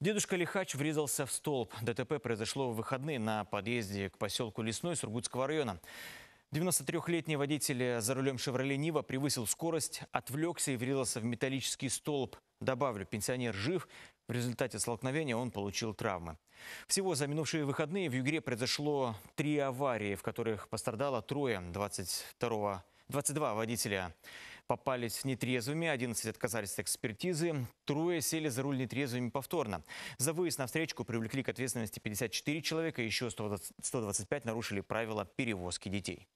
Дедушка Лихач врезался в столб. ДТП произошло в выходные на подъезде к поселку Лесной Сургутского района. 93-летний водитель за рулем «Шевроле Нива» превысил скорость, отвлекся и врезался в металлический столб. Добавлю, пенсионер жив. В результате столкновения он получил травмы. Всего за минувшие выходные в Югре произошло три аварии, в которых пострадало трое 22, 22 водителя попались нетрезвыми, 11 отказались от экспертизы, трое сели за руль нетрезвыми повторно. За выезд на встречку привлекли к ответственности 54 человека, еще 125 нарушили правила перевозки детей.